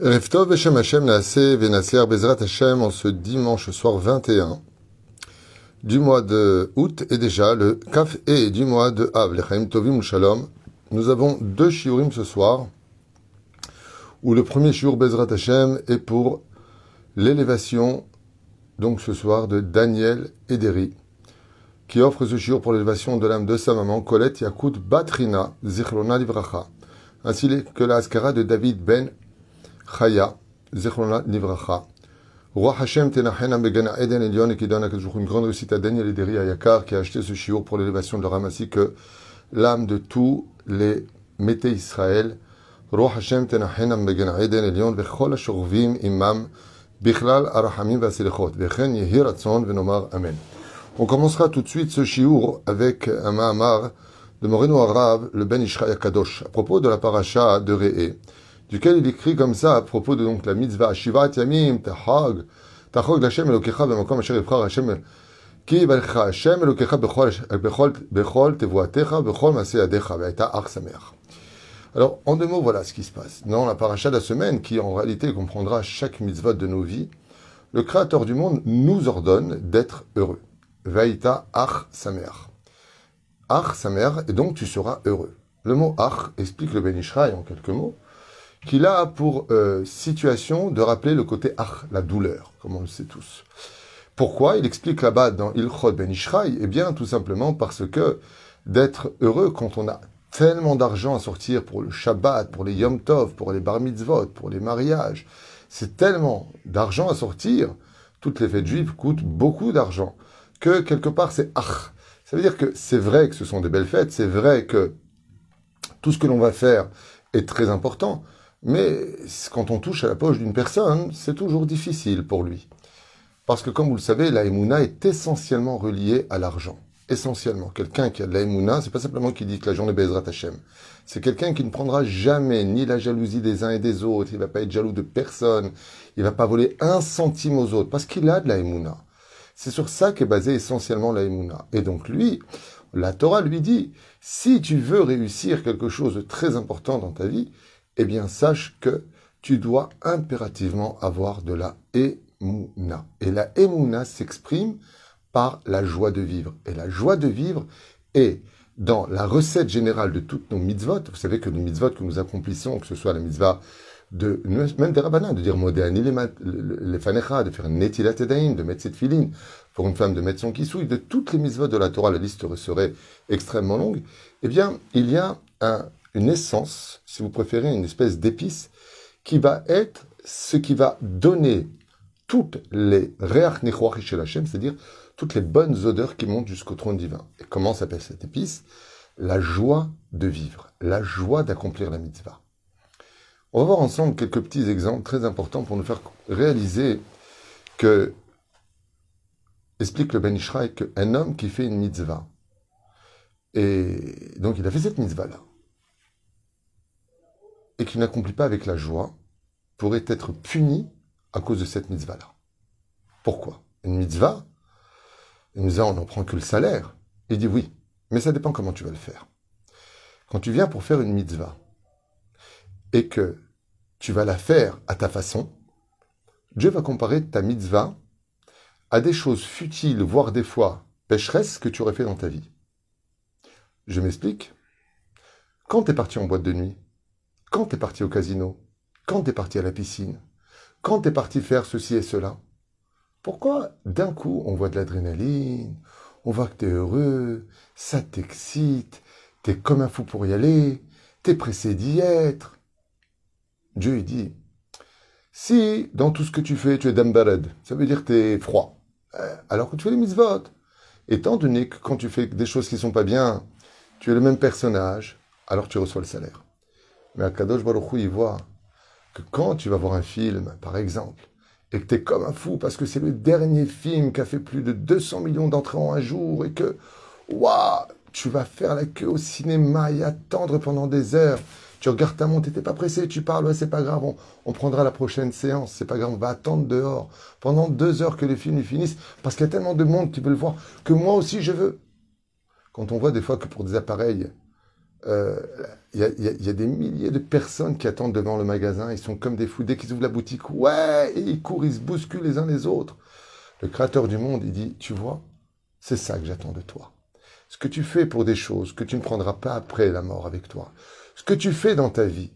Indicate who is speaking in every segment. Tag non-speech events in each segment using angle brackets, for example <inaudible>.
Speaker 1: Reftov Beshem Hashem Venasser Bezrat Hashem en ce dimanche soir 21 du mois de août et déjà le Kaf et du mois de Av, Lechaim Tovim Shalom. Nous avons deux shiurim ce soir où le premier shiur Bezrat Hashem est pour l'élévation donc ce soir de Daniel Ederi qui offre ce shiur pour l'élévation de l'âme de sa maman Colette Yakut Batrina Zichrona Livracha ainsi que la askara de David Ben Chaya, Zechrona Livracha. Roi Hashem Tenachena Began Eden Elion et qui donne à une grande réussite à Daniel et Deri Yakar qui a acheté ce chiour pour l'élévation de leur âme ainsi que l'âme de tous les métés Israël. Roi Hashem Tenachena Began Eden Elion Vechol Ashurvim Imam Bichlal Arahamim Vasilechot Vechen Yehi Ratzon Venomar Amen. On commencera tout de suite ce chiour avec un Mahamar de Moreno Arabe, le Ben Ishraïa Kadosh, à propos de la paracha de Réé duquel il écrit comme ça à propos de donc la mitzvah Shivat Yamim Tahag Tahag Hashem Elokecha B'makom Asher Yibchar Hashem Ki Balcha Hashem Elokecha B'chol B'chol B'chol Tevoatecha B'chol Maseyadecha V'aita Ach Sameach alors, en deux mots, voilà ce qui se passe. Dans la paracha de la semaine, qui en réalité comprendra chaque mitzvah de nos vies, le Créateur du monde nous ordonne d'être heureux. Vaïta ach samer. Ach samer, et donc tu seras heureux. Le mot ach explique le Benishraï en quelques mots qu'il a pour euh, situation de rappeler le côté ach, la douleur, comme on le sait tous. Pourquoi Il explique là-bas dans Ilchot Ben Ishraï, eh bien tout simplement parce que d'être heureux quand on a tellement d'argent à sortir pour le Shabbat, pour les Yom Tov, pour les Bar Mitzvot, pour les mariages, c'est tellement d'argent à sortir, toutes les fêtes juives coûtent beaucoup d'argent, que quelque part c'est ach. Ça veut dire que c'est vrai que ce sont des belles fêtes, c'est vrai que tout ce que l'on va faire est très important, mais quand on touche à la poche d'une personne, c'est toujours difficile pour lui. Parce que comme vous le savez, la Emouna est essentiellement reliée à l'argent. Essentiellement. Quelqu'un qui a de la Emouna, c'est pas simplement qui dit que la journée baisera Tachem. C'est quelqu'un qui ne prendra jamais ni la jalousie des uns et des autres. Il va pas être jaloux de personne. Il va pas voler un centime aux autres. Parce qu'il a de la Emouna. C'est sur ça qu'est basé essentiellement la Emouna. Et donc lui, la Torah lui dit, si tu veux réussir quelque chose de très important dans ta vie, eh bien sache que tu dois impérativement avoir de la émouna. Et la émouna s'exprime par la joie de vivre. Et la joie de vivre est dans la recette générale de toutes nos mitzvot. Vous savez que les mitzvot que nous accomplissons, que ce soit la mitzvah de, même des rabbinins, de dire modéani les fanecha, de faire netilat de mettre cette filine, pour une femme de mettre son souille, de toutes les mitzvot de la Torah, la liste serait extrêmement longue, eh bien, il y a un une essence, si vous préférez, une espèce d'épice, qui va être ce qui va donner toutes les réach nechoach chez Hachem, c'est-à-dire toutes les bonnes odeurs qui montent jusqu'au trône divin. Et comment s'appelle cette épice La joie de vivre, la joie d'accomplir la mitzvah. On va voir ensemble quelques petits exemples très importants pour nous faire réaliser que, explique le Ben Ishraï, qu'un homme qui fait une mitzvah, et donc il a fait cette mitzvah-là, et qui n'accomplit pas avec la joie pourrait être puni à cause de cette mitzvah-là. Pourquoi Une mitzvah Une mitzvah, on n'en prend que le salaire. Il dit oui, mais ça dépend comment tu vas le faire. Quand tu viens pour faire une mitzvah et que tu vas la faire à ta façon, Dieu va comparer ta mitzvah à des choses futiles, voire des fois pécheresses que tu aurais fait dans ta vie. Je m'explique. Quand tu es parti en boîte de nuit, quand t'es parti au casino Quand t'es parti à la piscine Quand t'es parti faire ceci et cela Pourquoi d'un coup on voit de l'adrénaline, on voit que t'es heureux, ça t'excite, t'es comme un fou pour y aller, t'es pressé d'y être Dieu lui dit, si dans tout ce que tu fais tu es balade ça veut dire que t'es froid, euh, alors que tu fais les et étant donné que quand tu fais des choses qui sont pas bien, tu es le même personnage, alors tu reçois le salaire. Mais Akadosh Baruch il voit que quand tu vas voir un film, par exemple, et que tu es comme un fou parce que c'est le dernier film qui a fait plus de 200 millions d'entrées en un jour et que, waouh, tu vas faire la queue au cinéma et attendre pendant des heures. Tu regardes ta montre, t'es pas pressé, tu parles, ouais, c'est pas grave, on, on, prendra la prochaine séance, c'est pas grave, on va attendre dehors pendant deux heures que les films finissent parce qu'il y a tellement de monde qui veut le voir que moi aussi je veux. Quand on voit des fois que pour des appareils il euh, y, a des milliers de personnes qui attendent devant le magasin. Ils sont comme des fous. Dès qu'ils ouvrent la boutique, ouais, et ils courent, ils se bousculent les uns les autres. Le créateur du monde, il dit, tu vois, c'est ça que j'attends de toi. Ce que tu fais pour des choses que tu ne prendras pas après la mort avec toi. Ce que tu fais dans ta vie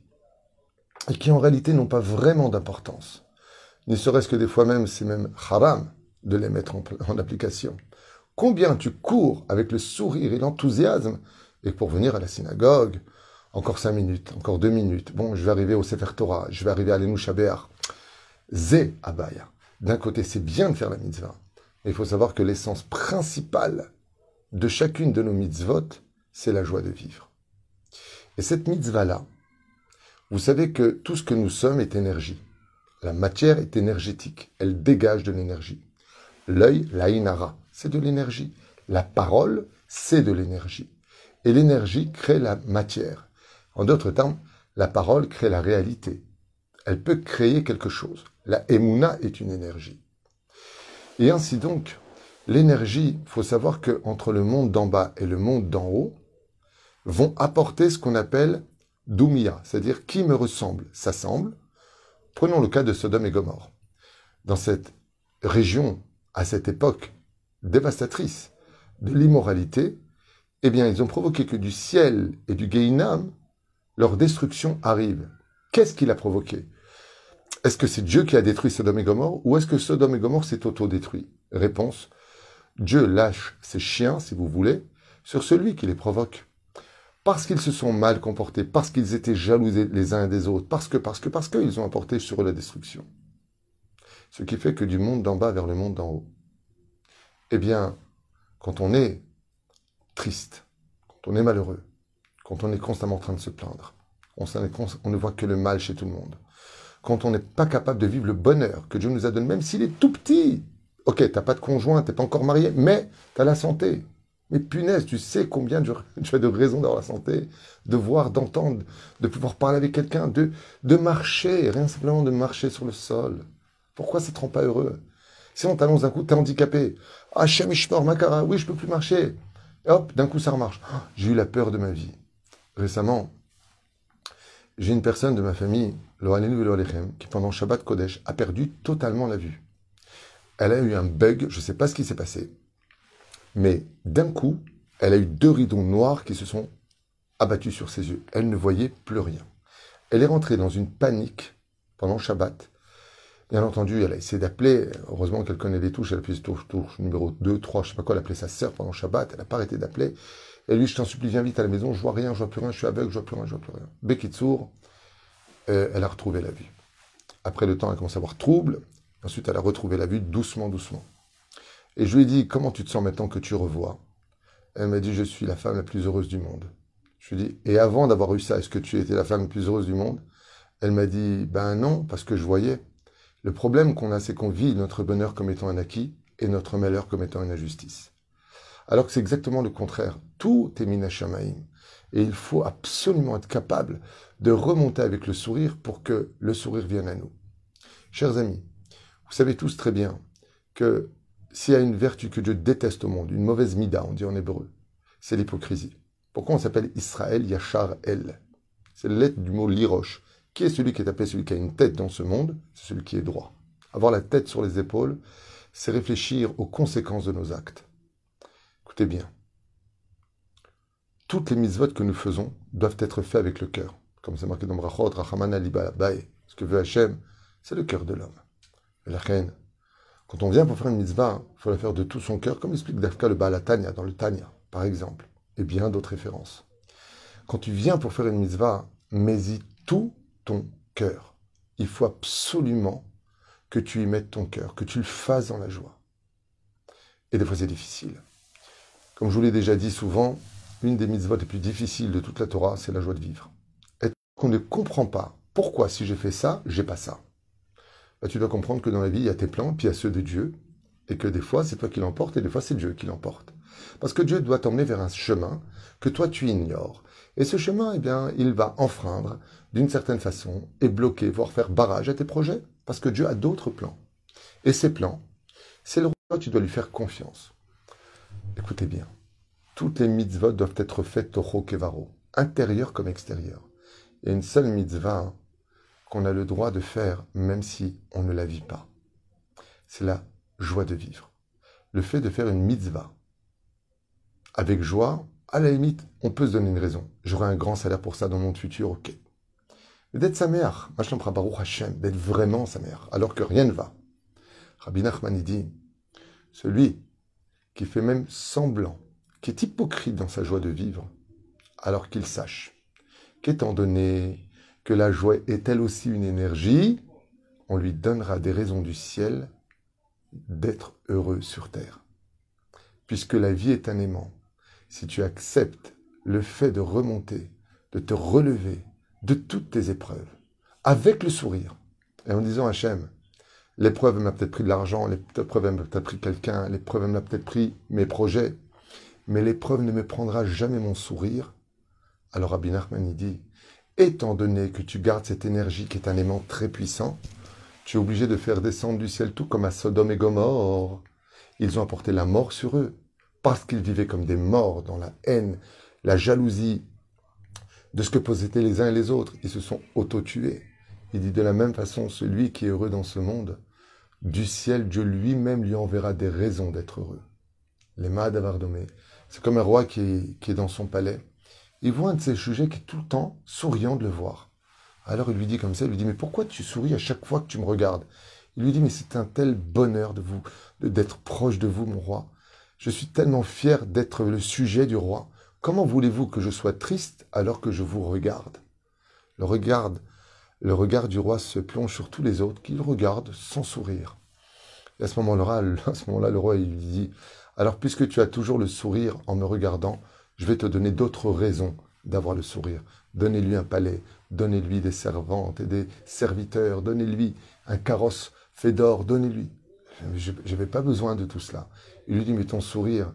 Speaker 1: et qui en réalité n'ont pas vraiment d'importance. Ni serait-ce que des fois même, c'est même haram de les mettre en application. Combien tu cours avec le sourire et l'enthousiasme et pour venir à la synagogue, encore cinq minutes, encore deux minutes. Bon, je vais arriver au Sefer Torah, je vais arriver à l'Enoucha Zé Abaya. D'un côté, c'est bien de faire la mitzvah, mais il faut savoir que l'essence principale de chacune de nos mitzvot, c'est la joie de vivre. Et cette mitzvah-là, vous savez que tout ce que nous sommes est énergie. La matière est énergétique, elle dégage de l'énergie. L'œil, la inara, c'est de l'énergie. La parole, c'est de l'énergie et l'énergie crée la matière. En d'autres termes, la parole crée la réalité. Elle peut créer quelque chose. La émouna est une énergie. Et ainsi donc, l'énergie, faut savoir que entre le monde d'en bas et le monde d'en haut, vont apporter ce qu'on appelle doumia, c'est-à-dire qui me ressemble, s'assemble. Prenons le cas de Sodome et Gomorre. Dans cette région, à cette époque dévastatrice de l'immoralité, eh bien, ils ont provoqué que du ciel et du Gehinam, leur destruction arrive. Qu'est-ce qu'il a provoqué Est-ce que c'est Dieu qui a détruit Sodome et Gomorre ou est-ce que Sodome et Gomorre s'est auto-détruit Réponse Dieu lâche ses chiens, si vous voulez, sur celui qui les provoque. Parce qu'ils se sont mal comportés, parce qu'ils étaient jaloux les uns des autres, parce que, parce que, parce qu'ils ont apporté sur eux la destruction. Ce qui fait que du monde d'en bas vers le monde d'en haut. Eh bien, quand on est triste, quand on est malheureux, quand on est constamment en train de se plaindre, on, ne voit que le mal chez tout le monde, quand on n'est pas capable de vivre le bonheur que Dieu nous a donné, même s'il est tout petit. Ok, tu n'as pas de conjoint, tu n'es pas encore marié, mais tu as la santé. Mais punaise, tu sais combien tu as de raisons d'avoir la santé, de voir, d'entendre, de pouvoir parler avec quelqu'un, de, de marcher, rien simplement de marcher sur le sol. Pourquoi ça te rend pas heureux Si on t'annonce un coup, tu es handicapé. Ah, cher ma Macara, oui, je peux plus marcher hop, d'un coup, ça remarche. <gasps> j'ai eu la peur de ma vie. Récemment, j'ai une personne de ma famille, qui pendant Shabbat Kodesh a perdu totalement la vue. Elle a eu un bug, je ne sais pas ce qui s'est passé, mais d'un coup, elle a eu deux rideaux noirs qui se sont abattus sur ses yeux. Elle ne voyait plus rien. Elle est rentrée dans une panique pendant Shabbat Bien entendu, elle a essayé d'appeler. Heureusement qu'elle connaît les touches. Elle a appuyé touche, touche numéro 2, 3, je sais pas quoi. Elle appelait sa sœur pendant Shabbat. Elle n'a pas arrêté d'appeler. Et lui, je t'en supplie, viens vite à la maison. Je vois rien, je vois plus rien. Je suis aveugle, je vois plus rien, je vois plus rien. Bekitsour, euh, elle a retrouvé la vue. Après le temps, elle commence à avoir trouble. Ensuite, elle a retrouvé la vue doucement, doucement. Et je lui ai dit, comment tu te sens maintenant que tu revois Elle m'a dit, je suis la femme la plus heureuse du monde. Je lui ai dit, et avant d'avoir eu ça, est-ce que tu étais la femme la plus heureuse du monde Elle m'a dit, ben non, parce que je voyais. Le problème qu'on a, c'est qu'on vit notre bonheur comme étant un acquis et notre malheur comme étant une injustice. Alors que c'est exactement le contraire. Tout est minashamaim. Et il faut absolument être capable de remonter avec le sourire pour que le sourire vienne à nous. Chers amis, vous savez tous très bien que s'il y a une vertu que Dieu déteste au monde, une mauvaise mida, on dit en hébreu, c'est l'hypocrisie. Pourquoi on s'appelle Israël Yachar El C'est lettre du mot liroche. Qui est celui qui est appelé celui qui a une tête dans ce monde C'est celui qui est droit. Avoir la tête sur les épaules, c'est réfléchir aux conséquences de nos actes. Écoutez bien. Toutes les mises que nous faisons doivent être faites avec le cœur. Comme c'est marqué dans Brachot, Rachaman Ce que veut Hachem, c'est le cœur de l'homme. La reine. Quand on vient pour faire une mitzvah, il faut la faire de tout son cœur, comme explique Dafka le Balatania dans le Tanya, par exemple, et bien d'autres références. Quand tu viens pour faire une mitzvah, y tout ton cœur. Il faut absolument que tu y mettes ton cœur, que tu le fasses dans la joie. Et des fois, c'est difficile. Comme je vous l'ai déjà dit souvent, une des mitzvot les plus difficiles de toute la Torah, c'est la joie de vivre. Et qu'on ne comprend pas pourquoi, si j'ai fait ça, j'ai pas ça. tu dois comprendre que dans la vie, il y a tes plans, puis il y a ceux de Dieu, et que des fois, c'est toi qui l'emporte, et des fois, c'est Dieu qui l'emporte. Parce que Dieu doit t'emmener vers un chemin que toi, tu ignores, et ce chemin, eh bien, il va enfreindre d'une certaine façon et bloquer, voire faire barrage à tes projets, parce que Dieu a d'autres plans. Et ces plans, c'est le roi, tu dois lui faire confiance. Écoutez bien, toutes les mitzvot doivent être faites au kevaro, intérieur comme extérieur. Et une seule mitzvah qu'on a le droit de faire, même si on ne la vit pas. C'est la joie de vivre. Le fait de faire une mitzvah avec joie, à la limite, on peut se donner une raison. J'aurai un grand salaire pour ça dans mon futur, ok. Mais d'être sa mère, à Baruch Hashem, d'être vraiment sa mère, alors que rien ne va. Rabbi Nachman dit, celui qui fait même semblant, qui est hypocrite dans sa joie de vivre, alors qu'il sache qu'étant donné que la joie est elle aussi une énergie, on lui donnera des raisons du ciel d'être heureux sur terre. Puisque la vie est un aimant, si tu acceptes le fait de remonter, de te relever de toutes tes épreuves, avec le sourire, et en disant Hachem, l'épreuve m'a peut-être pris de l'argent, l'épreuve m'a peut-être pris quelqu'un, l'épreuve m'a peut-être pris mes projets, mais l'épreuve ne me prendra jamais mon sourire. Alors Rabbi Nachman dit, étant donné que tu gardes cette énergie qui est un aimant très puissant, tu es obligé de faire descendre du ciel tout comme à Sodome et Gomorre. Ils ont apporté la mort sur eux, parce qu'ils vivaient comme des morts dans la haine, la jalousie de ce que possédaient les uns et les autres. Ils se sont auto-tués. Il dit de la même façon, celui qui est heureux dans ce monde, du ciel, Dieu lui-même lui enverra des raisons d'être heureux. Les d'avardomé c'est comme un roi qui est, dans son palais. Il voit un de ses sujets qui est tout le temps souriant de le voir. Alors il lui dit comme ça, il lui dit, mais pourquoi tu souris à chaque fois que tu me regardes Il lui dit, mais c'est un tel bonheur de vous, d'être proche de vous, mon roi. Je suis tellement fier d'être le sujet du roi. Comment voulez-vous que je sois triste alors que je vous regarde le, regard, le regard du roi se plonge sur tous les autres qu'il regarde sans sourire. Et à ce moment-là, le <laughs> roi lui dit Alors, puisque tu as toujours le sourire en me regardant, je vais te donner d'autres raisons d'avoir le sourire. Donnez-lui un palais, donnez-lui des servantes et des serviteurs, donnez-lui un carrosse fait d'or, donnez-lui. Je n'avais pas besoin de tout cela. Il lui dit, mais ton sourire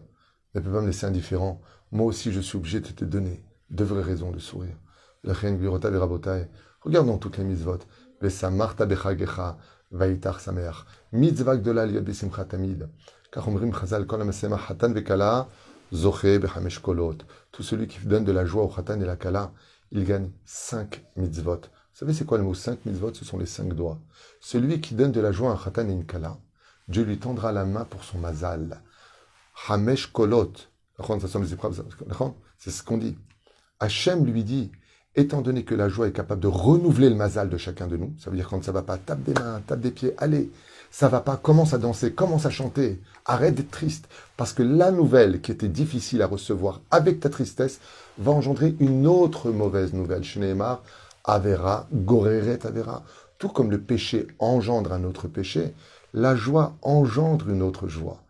Speaker 1: ne peut pas me laisser indifférent. Moi aussi, je suis obligé de te donner de vraies raisons de sourire. La Regardons toutes les mitzvot. Vesamarta bechagecha vaitar samer. Mitzvah de de besimcha tamid. Car omrim chazal kol hatan vekala zoche bechamesh kolot. Tout celui qui donne de la joie au hatan et la kala, il gagne cinq mitzvot. Vous savez c'est quoi le mot cinq mitzvot Ce sont les cinq doigts. Celui qui donne de la joie à un hatan et une kala, Dieu lui tendra la main pour son mazal. Hamesh kolot. C'est ce qu'on dit. Hachem lui dit, étant donné que la joie est capable de renouveler le mazal de chacun de nous, ça veut dire quand ça va pas, tape des mains, tape des pieds, allez, ça va pas, commence à danser, commence à chanter, arrête d'être triste, parce que la nouvelle qui était difficile à recevoir avec ta tristesse va engendrer une autre mauvaise nouvelle. Chez Avera, Goreret Avera, tout comme le péché engendre un autre péché, la joie engendre une autre joie.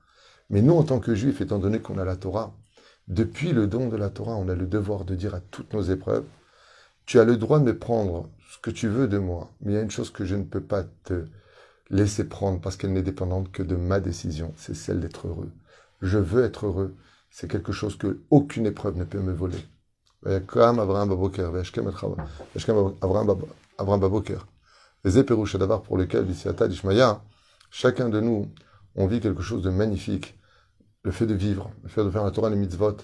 Speaker 1: Mais nous, en tant que juifs, étant donné qu'on a la Torah, depuis le don de la Torah, on a le devoir de dire à toutes nos épreuves, tu as le droit de me prendre ce que tu veux de moi, mais il y a une chose que je ne peux pas te laisser prendre parce qu'elle n'est dépendante que de ma décision, c'est celle d'être heureux. Je veux être heureux, c'est quelque chose que épreuve ne peut me voler. pour lequel Chacun de nous, on vit quelque chose de magnifique. Le fait de vivre, le fait de faire la Torah, les mitzvot,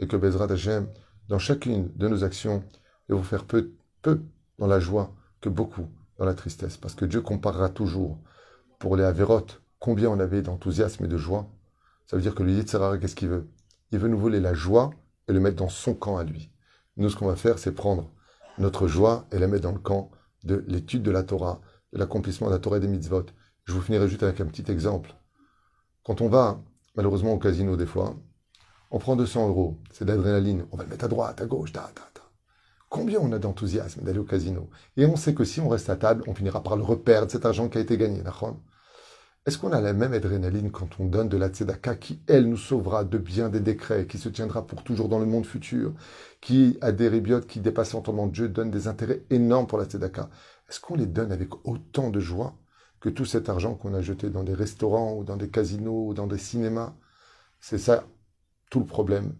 Speaker 1: et que Bezrat Hashem, dans chacune de nos actions, et vous faire peu, peu dans la joie que beaucoup dans la tristesse. Parce que Dieu comparera toujours pour les Averot combien on avait d'enthousiasme et de joie. Ça veut dire que le Yitzhara, qu'est-ce qu'il veut Il veut nous voler la joie et le mettre dans son camp à lui. Nous, ce qu'on va faire, c'est prendre notre joie et la mettre dans le camp de l'étude de la Torah, de l'accomplissement de la Torah et des mitzvot. Je vous finirai juste avec un petit exemple. Quand on va, malheureusement, au casino des fois, on prend 200 euros, c'est de l'adrénaline, on va le mettre à droite, à gauche, ta, ta, ta. Combien on a d'enthousiasme d'aller au casino Et on sait que si on reste à table, on finira par le reperdre, cet argent qui a été gagné, Est-ce qu'on a la même adrénaline quand on donne de la tzedaka qui, elle, nous sauvera de bien des décrets, qui se tiendra pour toujours dans le monde futur, qui, à des qui dépassent l'entendement de Dieu, donne des intérêts énormes pour la tzedaka Est-ce qu'on les donne avec autant de joie que tout cet argent qu'on a jeté dans des restaurants ou dans des casinos ou dans des cinémas, c'est ça tout le problème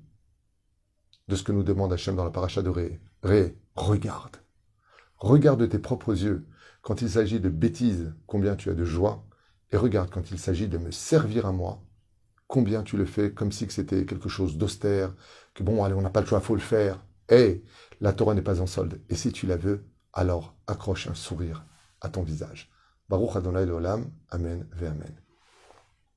Speaker 1: de ce que nous demande Hachem dans la paracha de Ré. Ré, regarde. Regarde de tes propres yeux quand il s'agit de bêtises, combien tu as de joie, et regarde quand il s'agit de me servir à moi, combien tu le fais comme si c'était quelque chose d'austère, que bon, allez, on n'a pas le choix, faut le faire. Hé, eh, la Torah n'est pas en solde, et si tu la veux, alors accroche un sourire à ton visage. Baruch Adonai Olam. Amen ve Amen.